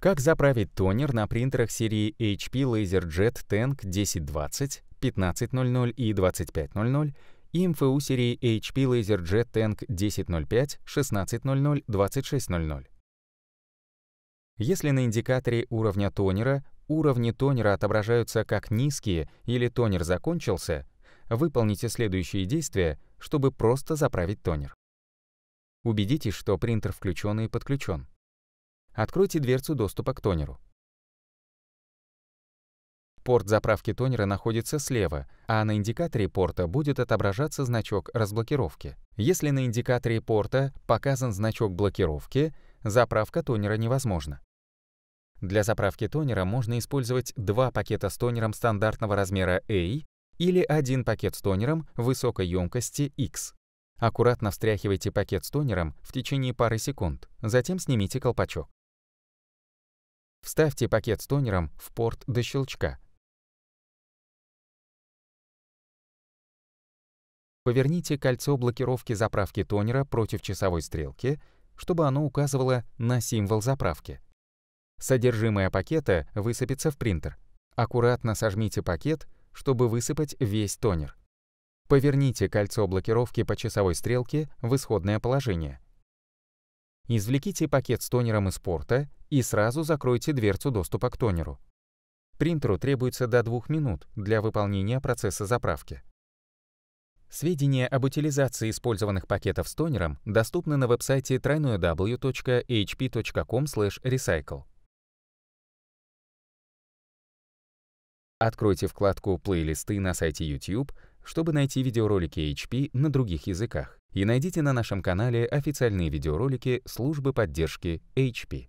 Как заправить тонер на принтерах серии HP LaserJet Tank 1020, 1500 и 2500 и МФУ серии HP LaserJet Tank 1005, 1600, 2600. Если на индикаторе уровня тонера уровни тонера отображаются как низкие или тонер закончился, выполните следующие действия, чтобы просто заправить тонер. Убедитесь, что принтер включен и подключен. Откройте дверцу доступа к тонеру. Порт заправки тонера находится слева, а на индикаторе порта будет отображаться значок разблокировки. Если на индикаторе порта показан значок блокировки, заправка тонера невозможна. Для заправки тонера можно использовать два пакета с тонером стандартного размера A или один пакет с тонером высокой емкости X. Аккуратно встряхивайте пакет с тонером в течение пары секунд, затем снимите колпачок. Вставьте пакет с тонером в порт до щелчка. Поверните кольцо блокировки заправки тонера против часовой стрелки, чтобы оно указывало на символ заправки. Содержимое пакета высыпется в принтер. Аккуратно сожмите пакет, чтобы высыпать весь тонер. Поверните кольцо блокировки по часовой стрелке в исходное положение – Извлеките пакет с тонером из порта и сразу закройте дверцу доступа к тонеру. Принтеру требуется до двух минут для выполнения процесса заправки. Сведения об утилизации использованных пакетов с тонером доступны на веб-сайте www.hp.com/recycle. Откройте вкладку «Плейлисты» на сайте YouTube, чтобы найти видеоролики HP на других языках. И найдите на нашем канале официальные видеоролики службы поддержки HP.